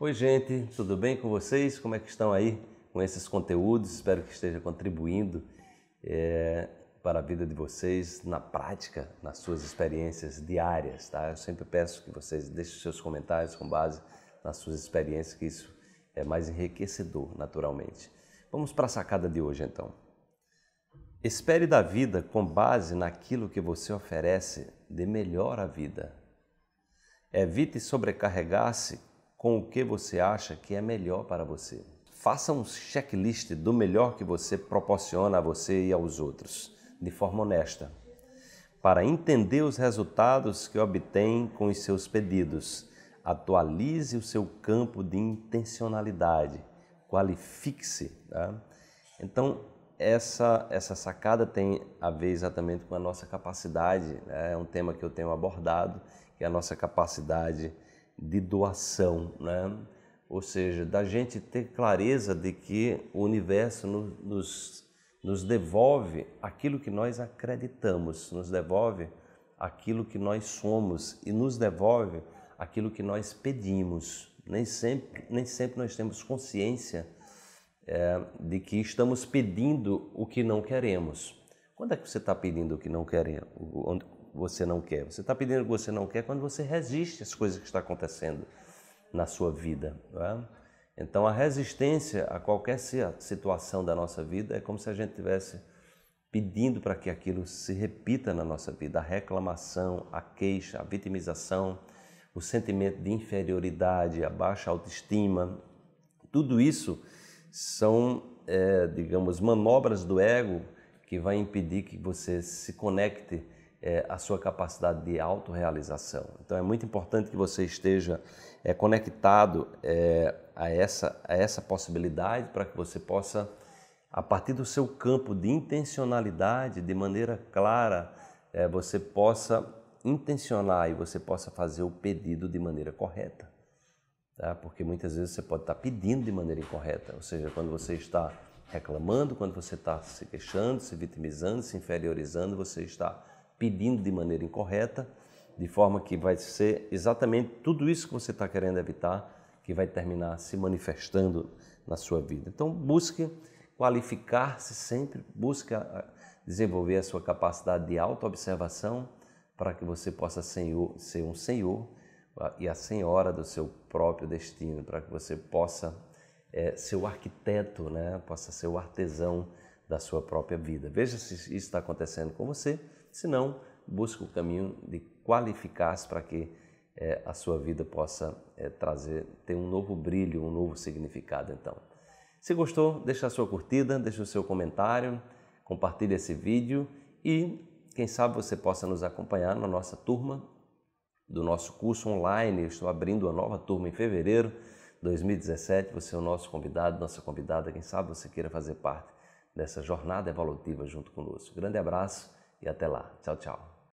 Oi, gente, tudo bem com vocês? Como é que estão aí com esses conteúdos? Espero que esteja contribuindo é, para a vida de vocês na prática, nas suas experiências diárias, tá? Eu sempre peço que vocês deixem seus comentários com base nas suas experiências, que isso é mais enriquecedor, naturalmente. Vamos para a sacada de hoje, então. Espere da vida com base naquilo que você oferece de melhor à vida. Evite sobrecarregar-se com o que você acha que é melhor para você. Faça um checklist do melhor que você proporciona a você e aos outros, de forma honesta, para entender os resultados que obtém com os seus pedidos. Atualize o seu campo de intencionalidade, qualifique-se. Tá? Então, essa, essa sacada tem a ver exatamente com a nossa capacidade, né? é um tema que eu tenho abordado, que é a nossa capacidade de doação, né? ou seja, da gente ter clareza de que o universo nos, nos devolve aquilo que nós acreditamos, nos devolve aquilo que nós somos e nos devolve aquilo que nós pedimos. Nem sempre, nem sempre nós temos consciência é, de que estamos pedindo o que não queremos. Quando é que você está pedindo o que não quer, você não quer. Você está pedindo o que você não quer quando você resiste às coisas que estão acontecendo na sua vida. É? Então, a resistência a qualquer situação da nossa vida é como se a gente tivesse pedindo para que aquilo se repita na nossa vida. A reclamação, a queixa, a vitimização, o sentimento de inferioridade, a baixa autoestima, tudo isso são, é, digamos, manobras do ego que vai impedir que você se conecte é, a sua capacidade de autorrealização. Então é muito importante que você esteja é, conectado é, a, essa, a essa possibilidade para que você possa, a partir do seu campo de intencionalidade, de maneira clara, é, você possa intencionar e você possa fazer o pedido de maneira correta. Tá? Porque muitas vezes você pode estar pedindo de maneira incorreta, ou seja, quando você está reclamando, quando você está se queixando, se vitimizando, se inferiorizando, você está pedindo de maneira incorreta, de forma que vai ser exatamente tudo isso que você está querendo evitar que vai terminar se manifestando na sua vida. Então, busque qualificar-se sempre, busque ah, ah, desenvolver a sua capacidade de autoobservação para que você possa senhor, ser um senhor ah, e a senhora do seu próprio destino, para que você possa é, ser o arquiteto, né? possa ser o artesão da sua própria vida. Veja se isso está acontecendo com você se não, busque o caminho de qualificar-se para que é, a sua vida possa é, trazer, ter um novo brilho, um novo significado então. Se gostou, deixe a sua curtida, deixe o seu comentário, compartilhe esse vídeo e quem sabe você possa nos acompanhar na nossa turma do nosso curso online. Eu estou abrindo uma nova turma em fevereiro de 2017. Você é o nosso convidado, nossa convidada. Quem sabe você queira fazer parte dessa jornada evolutiva junto conosco. Grande abraço e até lá. Tchau, tchau.